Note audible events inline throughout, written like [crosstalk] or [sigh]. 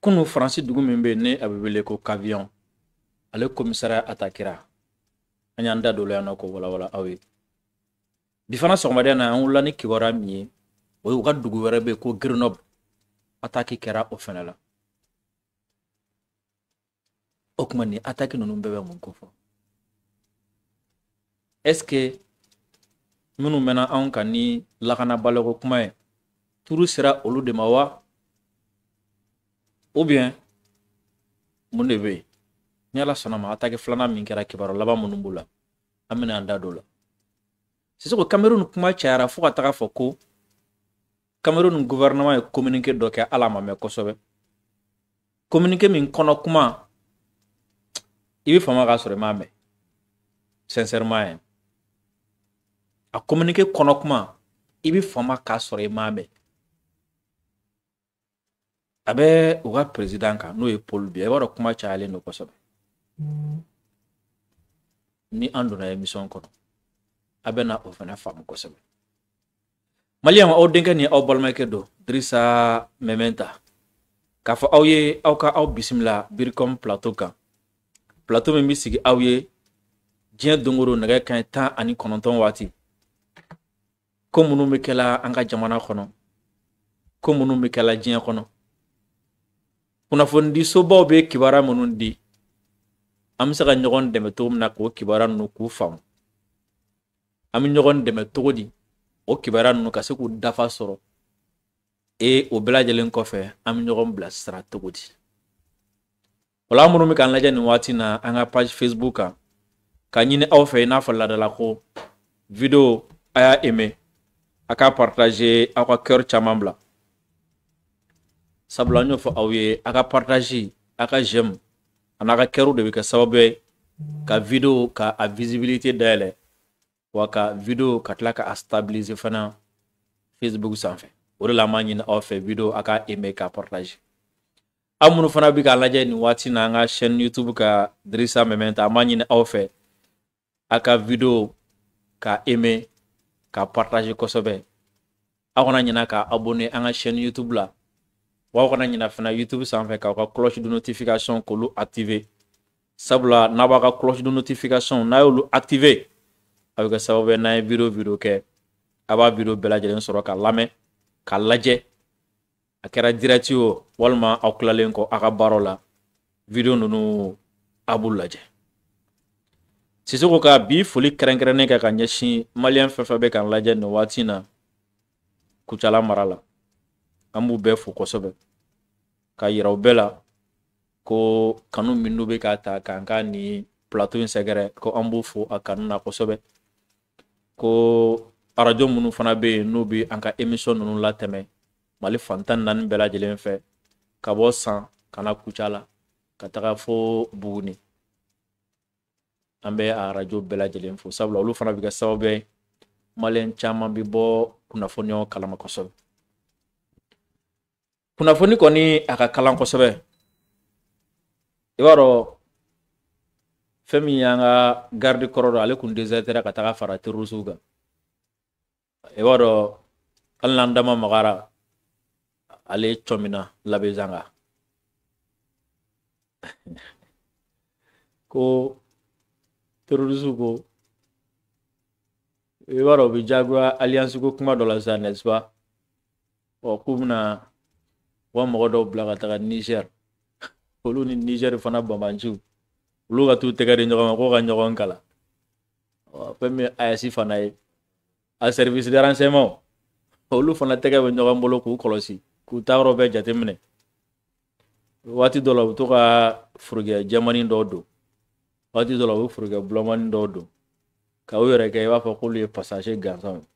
Koun nou Fransi dougou menbe ne abebele ko kavyon ale komisare atakira. An yanda do le anoko wala wala. Awe. Bifana sormade an a yon lani kiwara miye woye wad dougou varebe ko gironob atakikera ofenela. Okman ni atakinon nou mbebe moun kofo. Eske moun ou mena an ka ni lakana baler okman toulousira olou demawa ou bien mun de bɛ ni ala sɔnna ma atake filanan min kɛra kibaru laban minnu b'o la an bɛna an da don o sisoko kamerun kuma cayara fo ka taga fɔ ko kamerun gouvernement ye communiqué dɔ kɛ ala ma mɛn kosɛbɛ communiqué min kɔnɔ kuma i bɛ fama k'a sɔrɔ i m'a mɛn sincèrement yɛn a communiqué kɔnɔ kuma i bɛ fama k'a sɔrɔ m'a a bɛ u ka peresidan kan n'o ye paul biya i b'a dɔn kuma cayalen don kosɛbɛ ni an donna emisɔn kɔnɔ a bɛ na o fana faamu kosɛbɛ maliyama aw denkɛ ni aw balimakɛ don dirisa mɛmɛnta k'a fɔ aw ye aw ka aw bisimila birikɔm plateau kan plateau min bɛ sigi aw ye diɲɛ don o don nɛgɛ kanɲɛ tan ani kɔnɔntɔn waati ko minnu bɛ kɛla an ka jamana kɔnɔ ko minnu bɛ kɛla diɲɛ kɔnɔ Kou na fon di souba ou be kibara moun nou di, amise ka njogon demetou mna kou kibara nou kou fam. Ami njogon demetou di, ou kibara nou kase kou dafa soro. E ou bela jelen kou fe, ami njogon blastra tou kou di. Ola moun mwen kan la jen nou ati na anga page Facebook a, kan njine ou fe inafal la de la kou video a ya eme, a ka partaje akwa kyor chaman bla. sabula an y'o fɔ aw ye a ka paritazi a ka zɛmu a n'a ka kɛriw de bɛ kɛ sababu ye ka video ka a visibilité dayɛlɛ wa ka video ka tila ka a stabiliser fana facebook sanfɛ o de la an b'a ɲini aw fɛ video a ka aimer k'a partage aw minnu fana bɛ k'a lajɛ nin waati na an ka chaîne youtube ka dirisa mɛmɛnta an b'a ɲini aw fɛ a ka video ka aimer ka partage kosɛbɛ aw kana ɲina ka abonner an ka chaîne youtube la wa aw kana ɲina fana youtube sanfɛ k'aw ka cloche de notification k'olu active sabula n'a b'a ka cloche de notification n'a y'olu active a bɛ kɛ sababu ye ye video video kɛ a b'a video bɛɛ lajɛlen sɔrɔ k'a lamɛn k'a lajɛ a kɛra direct o walima aw kilalen kɔ a ka la video ninnu a b'u lajɛ sisoko ka bi foli kɛrɛnkɛrɛnnen kɛ ka ɲɛsin maliyɛn fɛn fɛn bɛ k'an lajɛ nin waati na kucala mara la an b'u bɛɛ fo kosɛbɛ ka yira u bɛɛ la ko kanu min n'u bɛ k'a ta k'an ka nin pilato in sɛgɛrɛ ko an b'u fo a kanu na kosɛbɛ ko arajo minnu fana bɛ yen n'u bɛ an ka emisɔn ninnu latɛmɛ mali fan tan ni naani bɛɛ lajɛlen fɛ ka bɔ san ka na kucala ka taga fo buguni an bɛ arajo bɛɛ lajɛlen fo sabula olu fana bɛ kɛ sababu ye maliyɛn caman bɛ bɔ kunnafoniyaw kalama kosɛbɛ kunnafoni kɔni a ka kalan kosɛbɛ i b'a dɔn fɛn min y'an ka garidi kɔrɔ dɔ ale kun dezɛtɛra ka taga fara terorisiw kan i b'a dɔn hali n'an dama magara ale cɔmina labɛnzanga ko terorisiw ko i b'a dɔn u bɛ diyagoya aliyansi ko kuma dɔ la sisan n'est ɔ k'u bɛna wa mɔgɔ dɔw bila ka taga Niger olu ni Niger fana bambancu olu ka t'u tɛgɛ di ɲɔgɔn ma k'o ka ɲɔgɔn kala fɛn min asi fana ye a service de renseignement olu fana tɛgɛ bɛ ɲɔgɔn bolo k'u kɔlɔsi k'u ta yɔrɔ bɛɛ jateminɛ waati dɔ la u bɛ to ka forokɛ jɛmani dɔ don waati dɔ la u bɛ forokɛ dɔ don k'aw yɛrɛ kɛ i b'a fɔ k'olu ye pasaze gansanw ye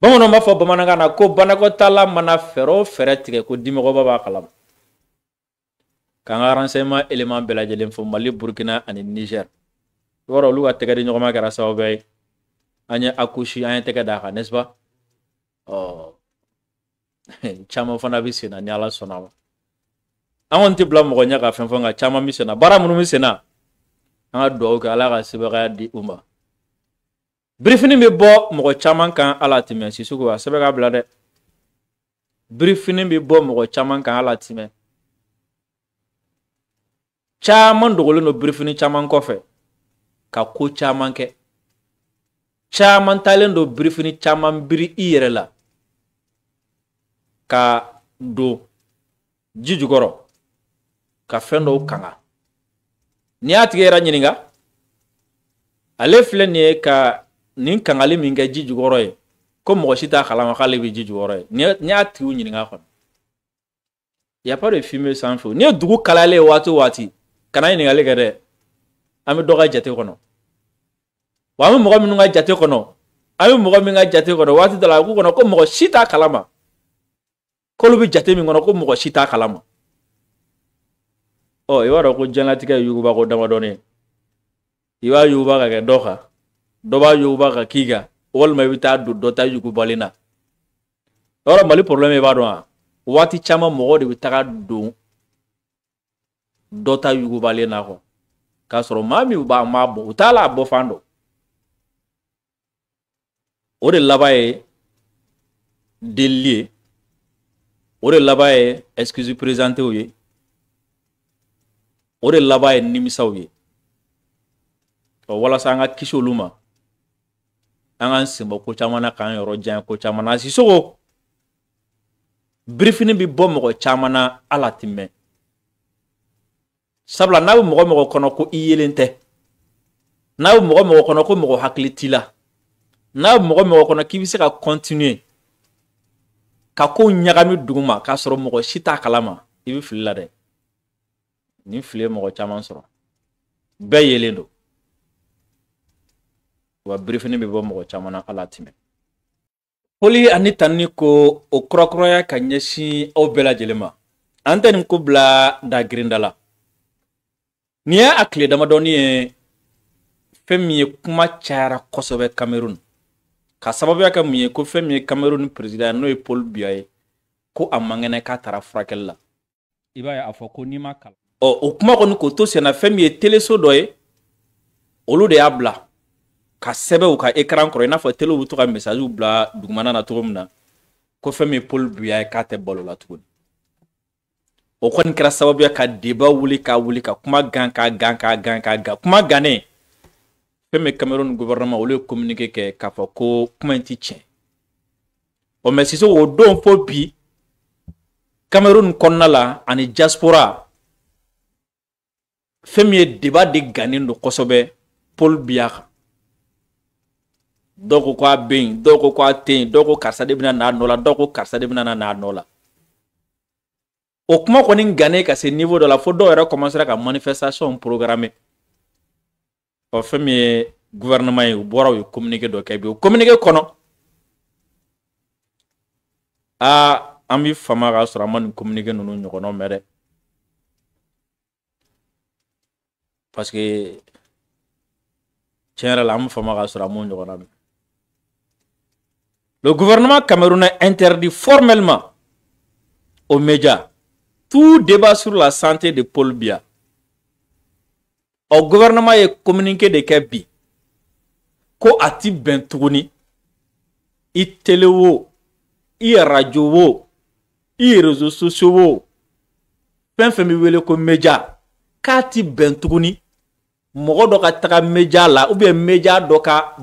bamono ma fo bamana na ko tala mana fero fere fɛɛrɛ ko dimi b'a baba K'an ka renseignement élément bɛɛ lajɛlen fo Mali, Burkina ani Niger. woro lu dɔn olu nyoma tɛgɛ di ɲɔgɔn anya akushi sababu ye d'a kan oh [laughs] na nyala sona ma. An kɔni tɛ ka fɛn fɔ nka caman bɛ sen na baara ka Ala ka di umma birifini bɛ bɔ mɔgɔ caman kan ala tɛmɛ sisuku a sɛbɛ ka bila dɛ birifini bɛ bɔ mɔgɔ caman kan ala tɛmɛ caman dogolen don birifini caman kɔfɛ ka ko caman kɛ caman talen don birifini caman biri i yɛrɛ la ka don ji jukɔrɔ ka fɛn dɔw kanga n'i y'a tigi yɛrɛ ɲininka ale filɛ nin ye ka nin kangali min kɛ ji jukɔrɔ ye ko mɔgɔ si t'a kalama k'ale bɛ ji jukɔrɔ ye n'i y'a tigiw ɲininka kɔni yapa de fin bɛ sanfɛ n'i ye dugu kalayalen waati o waati kana ɲininkali kɛ dɛ an bɛ dɔ ka jate kɔnɔ wa an bɛ mɔgɔ minnu ka jate kɔnɔ an bɛ mɔgɔ min ka jate kɔnɔ waati dɔ la a k'u kɔnɔ ko mɔgɔ si t'a kalama k'olu bɛ jate min kɔnɔ ko mɔgɔ si t'a kalama ɔ i b'a dɔn ko diɲɛlatigɛ yuguba ko damadɔni i b'a yuguba ka kɛ dɔ kan dɔ b'a yuguba ka k'i kan walima i bɛ taa don dɔ ta mali porobilɛmu i b'a dɔn wa waati caman mɔgɔ de bɛ taga don dɔ ta yugubalen na kɔ k'a sɔrɔ b'a ma bɔ u t'a la a bɔ fan dɔn o excuse présentew ye o de laban ye nimisaw ye walasa an k'an sen bɔ ko caman na k'an yɔrɔ janya ko caman na sisogo birifini bi bɔ mɔgɔ caman na ala ti mɛn sabula n'a bɛ mɔgɔ mɔgɔ kɔnɔ ko i yelen tɛ n'a bɛ mɔgɔ mɔgɔ kɔnɔ ko mɔgɔ hakili t'i la n'a bɛ mɔgɔ mɔgɔ kɔnɔ k'i bɛ se ka kɔntiniye ka ko ɲagami duguma k'a sɔrɔ mɔgɔ si t'a kalama i bɛ fili la dɛ nin fili ye mɔgɔ caman sɔrɔ bɛɛ yelen don wa birifini bi bo mo chama na ala tɛmɛ poli ani tanni ko o kurakuraya ka ɲɛsin o bela jelema ma ko bla da grindala y'a kuma kamerun ka sababu ya mun ko femi kamerun e president n'o e paul biya ko amangene k'a tara furakɛli iba ya afoko ye ko n'i ma o kuma k'o to teleso olu de abla ka sɛbɛn u ka ekran kɔrɔ i n'a fɔ tele bɛ to ka mesaziw bila dugumana na cogo min na ko fɛn min ye paul ye k'a tɛ balo la tuguni o kɔni kɛra sababu ya ka deba wuli ka wuli ka kuma gan ka gan ka gan ka gan kuma gannen fɛn min ye gouvernement olu ye communiqué kɛ k'a fɔ ko kuma in ti tiɲɛ ɔ mɛ sisan o don fo bi cameroon kɔnɔna la ani diaspora fɛn min ye deba de gannen don kosɛbɛ paul biya kan. dɔw ko k'a bɛ yen dɔw ko k'a tɛ yen dɔw ko karisa de bɛna n'a nɔ la dɔw ko karisa de bɛna n'a nɔ la o kuma kɔni gannen ka se dɔ la fo dɔw yɛrɛ kɔmansera ka manifestation programme ɔ fɛn min ye gouvernement ye u bɔra u ye communiqué dɔ kɛ bi o communiqué kɔnɔ aa an bɛ fama k'a sɔrɔ an ma nin communiqué ninnu ɲɔgɔnnaw mɛn dɛ parce que tiɲɛ yɛrɛ la an bɛ fama k'a sɔrɔ an m'o ɲɔgɔnna mɛn. Le gouvernement camerounais interdit formellement aux médias tout débat sur la santé de Paul Bia. Au gouvernement est communiqué de Kebi, ko a il i radio, wo i arajo wo i réseaux sociaux wo fɛn fɛn wele ko média Kati bentouni. Mogo la ou bien média doka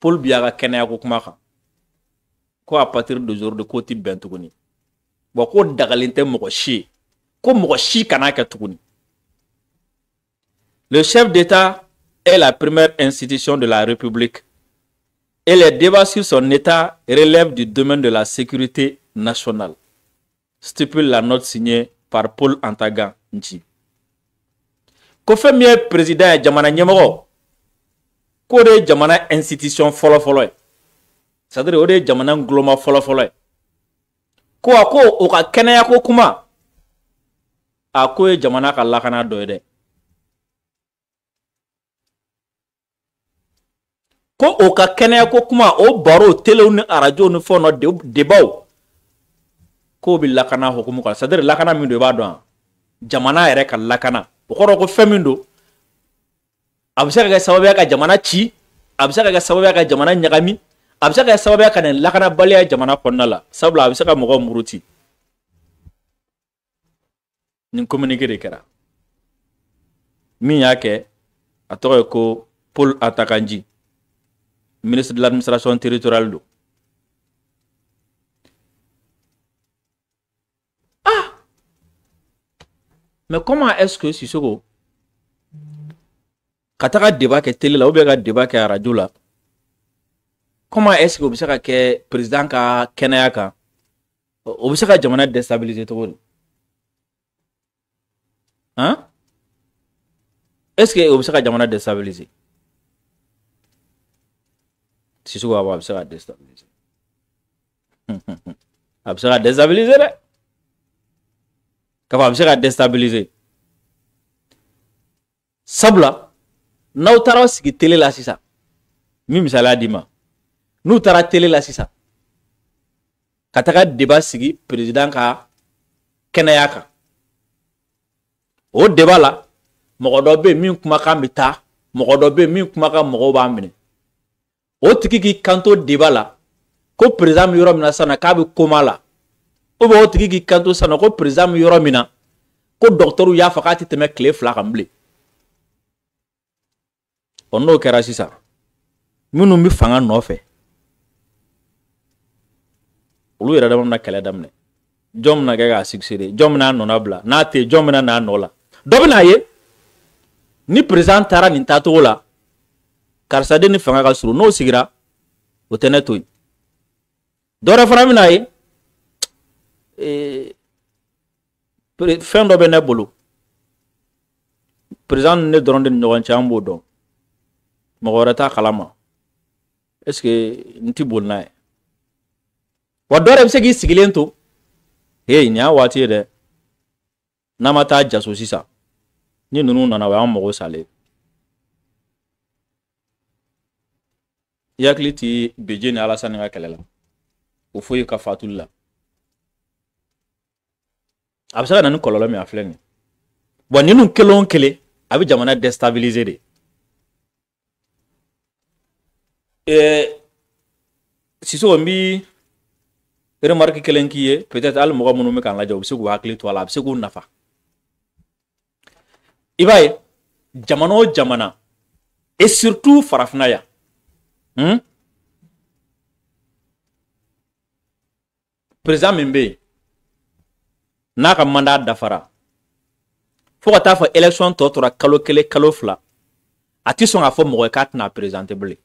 Paul Biya a Quoi à partir de jour de côté ti bɛn bon ko dagalen tɛ mɔgɔ si ye ko le chef d'état est la première institution de la république et les débats sur son état relèvent du domaine de la sécurité nationale stipule la note signée par Paul Antaga Nji ko fait président jamana k'o de ye jamana institution fɔlɔfɔlɔ ye c'est à dire o de ye jamana guloma fɔlɔfɔlɔ ye ko a ko o ka kɛnɛya ko kuma a ko ye jamana ka lakana dɔ ye dɛ ko o ka kɛnɛya ko kuma o barow telew ni arajow ni fɛnw na debaw k'o bɛ lakana hukumu kan c'est à dire lakana min don i b'a dɔn wa jamana yɛrɛ ka lakana o kɔrɔ ko fɛn min don a bɛ se ka sababu ye ka jamana ci a bɛ se ka kɛ sababu ye ka jamana ɲagami a bɛ se ka kɛ sababu ye ka nin lakanabaliya la sabula a bɛ muruti nin communiqué de kɛra min y'a kɛ ko pul Atakanji ministre de l'administration territoriale ah mais comment est-ce que ka taga deba kɛ tele la ka deba ya koma ɛsike bisa be ka ke peresidan ya ka kɛnɛya kan o be ka jamana destabilize togo di han ɛsike o be ka jamana destabilize sisugu aba a ka destabilize a be ka destabilize k'a fɔ a ka destabilize sabla n'aw taara sigi tele la sisan n bɛ misaliya d'i ma n'u taara tele la sisan ka taga deba sigi perezidan ka kɛnɛya kan o deba la mɔgɔ dɔ bɛ yen min kumakan bɛ taa mɔgɔ dɔ bɛ yen min kumakan mɔgɔw b'a minɛ o tigi k'i kanto deba la ko perezidan bɛ yɔrɔ min na sisan k'a bɛ koma la o bɛ o tigi k'i kanto sisan ko perezidan bɛ yɔrɔ min na ko dɔgɔtɔrɔw y'a fɔ k'a tɛ tɛmɛ tile fila kan bilen. ono kera sisa munu mi fanga nofe ulu yɛrɛ dama bɛna kɛlɛ daminɛ jɔn bɛna kɛ nona bla, jɔn no na bla n'a te yen n'a no la dɔ bɛna ye ni presentara ni nin la karisa de ni fanga ka suru n'o sigira o tɛ ne to yen dɔ ye e fɛn ne dɔrɔn de ni ɲɔgɔn mɔgɔ wɛrɛ t'a kalama ɛsike n ti boli n'a ye wa dɔ yɛrɛ bɛ se k'i sigilen to ee nin y'a waati ye dɛ n'a ma taa jaso sisan ni ninnu nana o y'an mago salen i hakili ti beje ni alasani ka kɛlɛ la o foyi ka fatuli la a bɛ se ka na ni kɔlɔlɔ min a filɛ nin ye wa ninnu kelen o kelen a bɛ jamana destabiliser de sisoko n bi remarki kelen k'i ye peut-être hali mɔgɔ minnu bɛ k'an lajɛ u bɛ se k'u hakili to a la a bɛ se k'u nafa i b'a ye jamana o jamana et surtout farafinna yan hmm? président min bɛ yen n'a ka mandat dafara fo ka taa fɔ élection tɔ tora kalo kelen kalo fila a ti sɔn k'a fɔ mɔgɔ ye k'a tɛna présenter bilen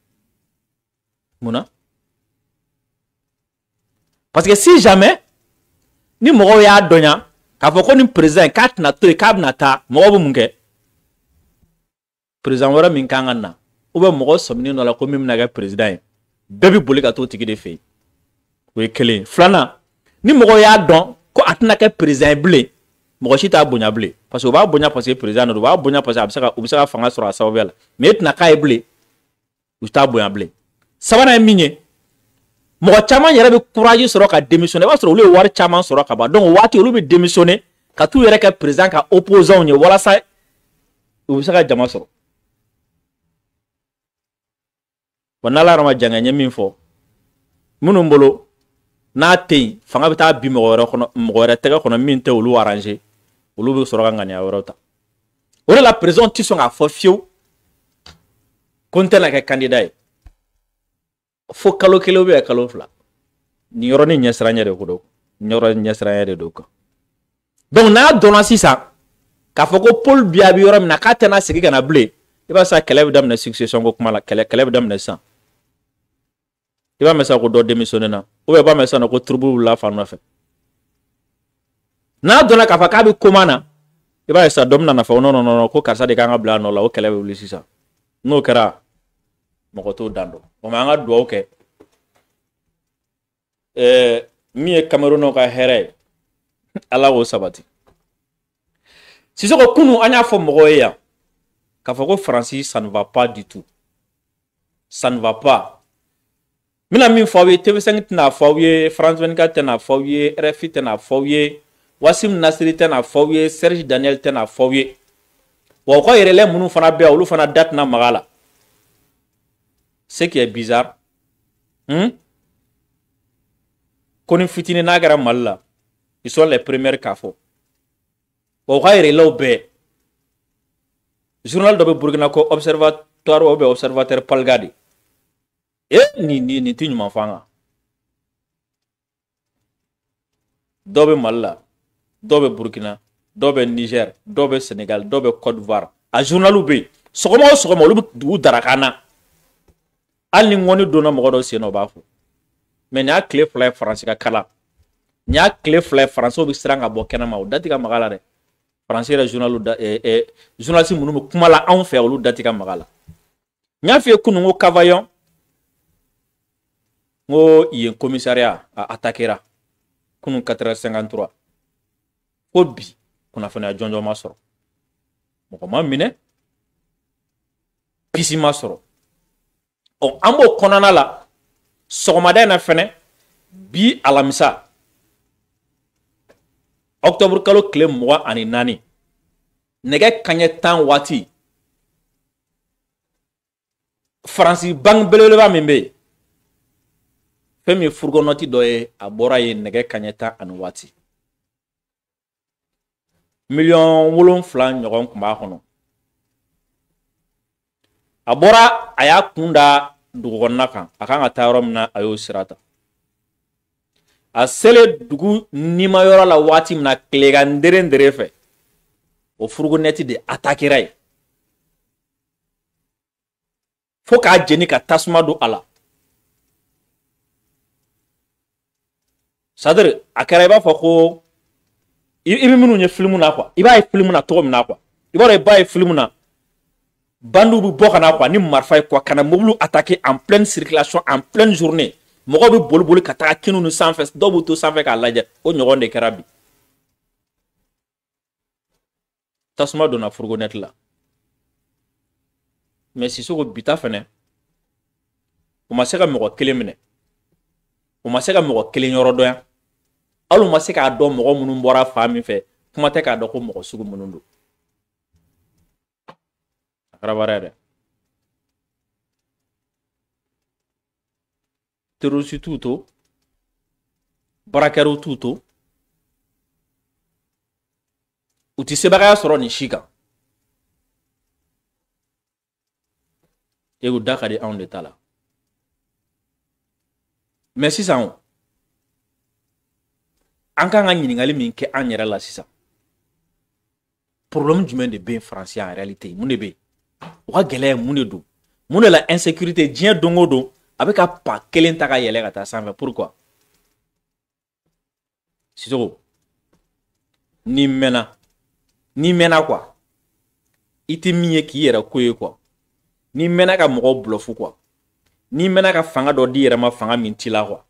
munna parce que si jamais ni mɔgɔw y'a dɔnya k'a fɔ ko nin président k'a tɛna to yen k'a bɛna taa mɔgɔw bɛ mun kɛ na ou bien mɔgɔ sɔminen la ko min bɛna kɛ boli ka t'o de fɛ yen o ye ni mɔgɔw y'a dɔn ko a tɛna kɛ président ye si t'a bonya bilen parce que bonya parce que président bonya parce que a bɛ se ka u bɛ se ka e tɛna k'a t'a bonya bilen sabanan ye min ye mɔgɔ caman yɛrɛ bɛ kuraji sɔrɔ ka démissionner i b'a sɔrɔ olu ye wari caman sɔrɔ ka ban donc o waati olu bɛ démissionner ka t'u yɛrɛ kɛ président ka opposants ye walasa u bɛ se ka jama sɔrɔ wa n'ala yɛrɛ ma jaŋɛ n ye min fɔ minnu bolo n'a tɛ yen fanga bɛ taa bin mɔgɔ wɛrɛ kɔnɔ mɔgɔ wɛrɛ tɛgɛ kɔnɔ min tɛ olu arranger olu bɛ sɔrɔ ka ŋaniya wɛrɛw ta o de la président tɛ sɔn k'a fɔ fiyewu ko n tɛna kɛ candidat ye fo kalo kelo be kalo ni nin yɔrɔnin ɲɛsiranya de ko don nin yɔrɔ ɲɛsiranya de do ko donc n'a si sisan k'a fo ko bia bi yoro na k'a tena sigi kana ble e b'a sa kelebe dam na succession ko kuma la kɛlɛ kɛlɛ bɛ daminɛ sisan b'a mɛn ko do demissioner na i b'a mɛn na ko la fa fan fe n'a dona k'a fa k'a bi koma na b'a sa dom na na fa no no no ko de k'an ka la o kelebe si n'o kara mɔgɔ t'o dan dɔn o ma an ka duwawu kɛ eh, min ye kamerunɛw ka hɛrɛ ye ala k'o sabati sisoko kunu an y'a fɔ mɔgɔw ye yan k'a fɔ ko faransi ça ne va pas du tout ça ne va pas n bɛna min fɔ aw ye tv5 tɛna fɔ aw france 24 tɛna fɔ aw ye rfi tɛna fɔ aw wasim nasiri tɛna fɔ aw ye serge daniel tɛna fɔ aw ye wa u ka yɛrɛlɛ minnu fana bɛ yan olu fana da tɛna maga a la ce qui est bizarre hmm? ko ni fitini n'a kɛra mali la ils sont les premiers k'a fɔ wa u ka yɛrɛlaw bɛɛ journal dɔ bɛ burukina ko observatoire ou bien observateur palga de e nin nin nin ti ɲuman f'an kan dɔ bɛ mali la dɔ bɛ burukina dɔ bɛ niger dɔ bɛ senegal dɔ bɛ cote d'ivoire a journaliw bɛ yen sɔgɔma o sɔgɔma olu bɛ dugu darakan na. hali ni ŋɔni donna mɔgɔ dɔ sen na o b'a fɔ mɛ nin y'a tile fila ye faransi ka kala nin y'a tile fila ye faransiw bɛ siran ka bɔ kɛnɛma o da ti ka maga la dɛ faransi yɛrɛ journal da eh, eh, journaliste minnu bɛ kuma la anw fɛ olu da ti ka maga la n y'a f'i ye kunun ko kavayon n ko yen commissariat a attaquera kunun 4h53 ko bi kunnafoniya jɔnjɔn ma sɔrɔ mɔgɔ ma minɛ pisi ma sɔrɔ ɔ an b'o kɔnɔna la sɔgɔmada in na fɛnɛ bi alamisa ɔktɔburu kalo tile mugan ani naani nɛgɛ kanɲɛ tan waati faransi bange belebeleba min bɛ yen fɛn min ye furukɔnɔti dɔ ye a bɔra yen nɛgɛ kanɲɛ tan ani waati miliyɔn wolonfila ɲɔgɔn tun b'a kɔnɔ a bɔra a y'a kun da dugu kɔnɔna kan a kan ka taa yɔrɔ min na a y'o sira ta a selen dugu nimayɔrɔ la waati min na tilegan deren fɛ o furugunɛti de atakera ye fo k'a jeni ka tasuma don a la sadiri a kɛra i b'a fɔ ko i bɛ minnu ye filimu na kuwa i b'a ye filimu na cogo min na kuwa i b'a dɔn i b'a ye filimu na bandu bɛ bɔ ka na kuwa ni marifa ye kuwa ka na mobiliw atake en pleine circulation en pleine journée mɔgɔw bɛ boli boli ka taga kinu ni sanfɛ dɔw b'u to sanfɛ k'a lajɛ o ɲɔgɔn de kɛra bi tasuma donna furgonɛti la mɛ sisoko bita fɛnɛ u ma se ka mɔgɔ kelen minɛ u ma se ka mɔgɔ kelen yɔrɔ dɔnya hali u ma se k'a dɔn mɔgɔ minnu bɔra fan min fɛ kuma tɛ k'a dɔn ko mɔgɔ sugu minnu don Arabarɛ Terroristes t'u to baarakɛlaw t'u to u tɛ sebagaya sɔrɔ bara si kan e de da de ta la sa sisan an k'an ka ɲininkali min kɛ an la problème jumɛn de bɛ yen en réalité mun de o ka gɛlɛya mun de don mun de la insécurité diɲɛ don o don a bɛ ka pa kelen ta ka yɛlɛ ka taa sanfɛ pourquoi sisogo n'i mɛnna n'i mɛnna quoi i tɛ min ye k'i yɛrɛ ko ye quoi n'i mɛnna ka mɔgɔ bulɔfu quoi n'i mɛnna ka fanga dɔ di yɛrɛ ma fanga min t'i la quoi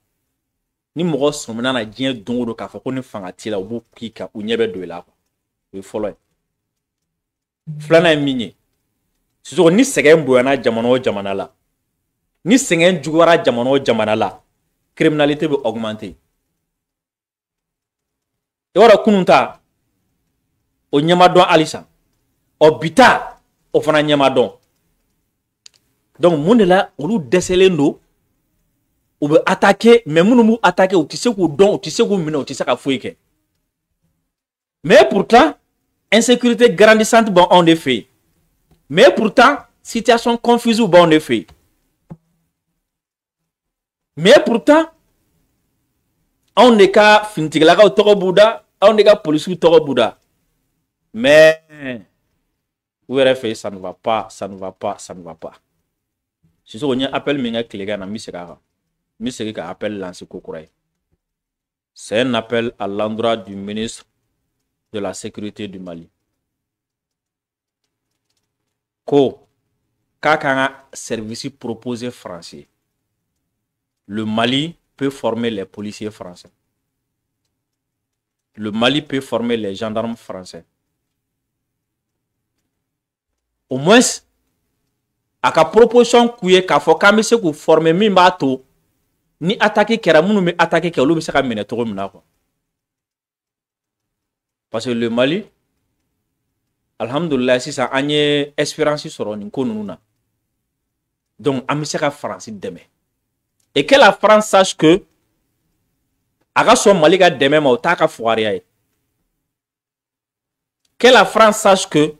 ni mɔgɔ sɔmina na diɲɛ don o don k'a fɔ ko ni fanga t'i la u b'u k'i kan u ɲɛ bɛ don i la quoi o ye fɔlɔ ye filanan ye min ye sogo ni sɛgɛn bonyana jamana o jamana la ni sɛgɛn juguyara jamana o jamana la criminalité bɛ augmenter i b'a dɔn kunun ta o ɲɛma dɔn halisa ɔ bi ta o fana ɲɛma dɔn donc mun de la olu dɛsɛlen don u bɛ attaquer mais minnu b'u attaquer u tɛ se k'u dɔn u tɛ se k'u minɛ u tɛ se ka foyi kɛ mais pourtant insécurité grandissante bɛ anw de fɛ yen. Mais pourtant, situation confuse ou bon effet. Mais pourtant, on n'est qu'à finitiglaka au toro Bouddha, on n'est qu'à police au Bouddha. Mais, vous verrez, fait, ça ne va pas, ça ne va pas, ça ne va pas. Si on a appel, mais il y a misera. Misera appelle l'ancien C'est un appel à l'endroit du ministre de la Sécurité du Mali ko y a un service proposé français le Mali peut former les policiers français le Mali peut former les gendarmes français au moins a ka proposition qui est k'a fo k'an former min ni attaque kera ni attaquer attaque kɛ se ka minɛ cogo parce que le Mali Alhamdulillah, sisan an ye espérance sɔrɔ donc an France demain. et que la france sache que a ka mali ka dɛmɛ ma que la france sache que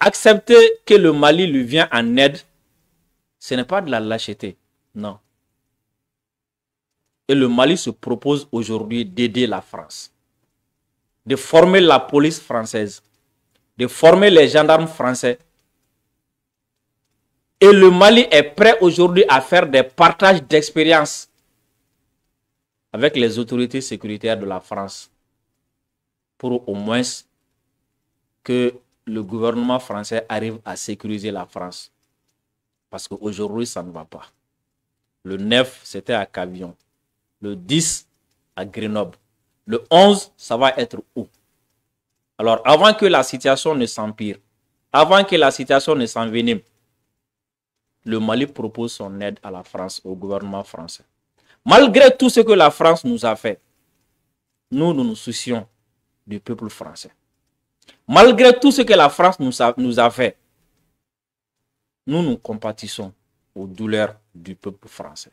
accepter que le mali lui vient en aide ce n'est pas de la lâcheté non et le mali se propose aujourd'hui d'aider la france de former la police française de former les gendarmes français. Et le Mali est prêt aujourd'hui à faire des partages d'expériences avec les autorités sécuritaires de la France pour au moins que le gouvernement français arrive à sécuriser la France. Parce qu'aujourd'hui, ça ne va pas. Le 9, c'était à Cavillon. Le 10, à Grenoble. Le 11, ça va être où alors, avant que la situation ne s'empire, avant que la situation ne s'envenime, le Mali propose son aide à la France, au gouvernement français. Malgré tout ce que la France nous a fait, nous, nous soucions du peuple français. Malgré tout ce que la France nous a, nous a fait, nous nous compatissons aux douleurs du peuple français.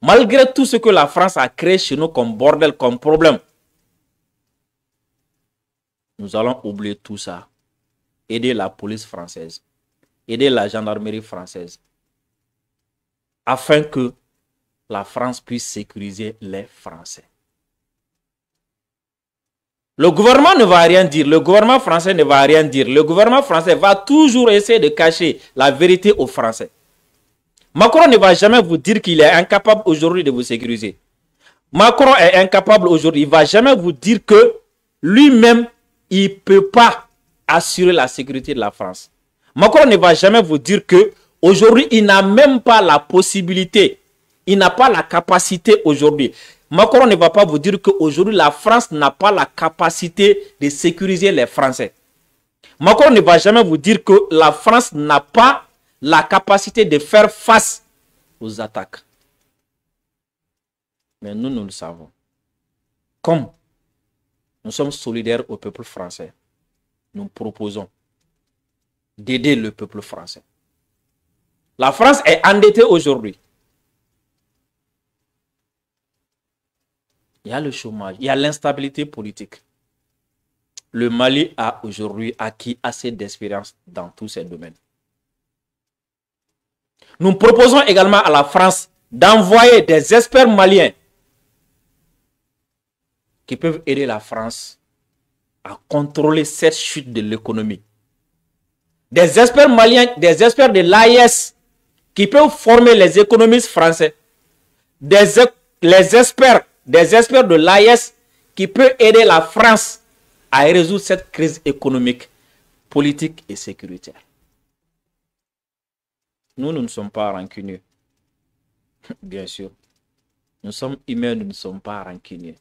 Malgré tout ce que la France a créé chez nous comme bordel, comme problème, nous allons oublier tout ça. Aider la police française, aider la gendarmerie française, afin que la France puisse sécuriser les Français. Le gouvernement ne va rien dire, le gouvernement français ne va rien dire. Le gouvernement français va toujours essayer de cacher la vérité aux Français. Macron ne va jamais vous dire qu'il est incapable aujourd'hui de vous sécuriser. Macron est incapable aujourd'hui. Il ne va jamais vous dire que lui-même il ne peut pas assurer la sécurité de la France. Macron ne va jamais vous dire que aujourd'hui il n'a même pas la possibilité, il n'a pas la capacité aujourd'hui. Macron ne va pas vous dire qu'aujourd'hui la France n'a pas la capacité de sécuriser les Français. Macron ne va jamais vous dire que la France n'a pas la capacité de faire face aux attaques. Mais nous, nous le savons. Comme nous sommes solidaires au peuple français. Nous proposons d'aider le peuple français. La France est endettée aujourd'hui. Il y a le chômage, il y a l'instabilité politique. Le Mali a aujourd'hui acquis assez d'expérience dans tous ces domaines. Nous proposons également à la France d'envoyer des experts maliens qui peuvent aider la France à contrôler cette chute de l'économie. Des experts maliens, des experts de l'AIS qui peuvent former les économistes français. Des, les experts, des experts de l'AIS qui peuvent aider la France à résoudre cette crise économique, politique et sécuritaire. Nous, nous ne sommes pas rancuniers. [laughs] Bien sûr. Nous sommes humains, nous ne sommes pas rancuniers.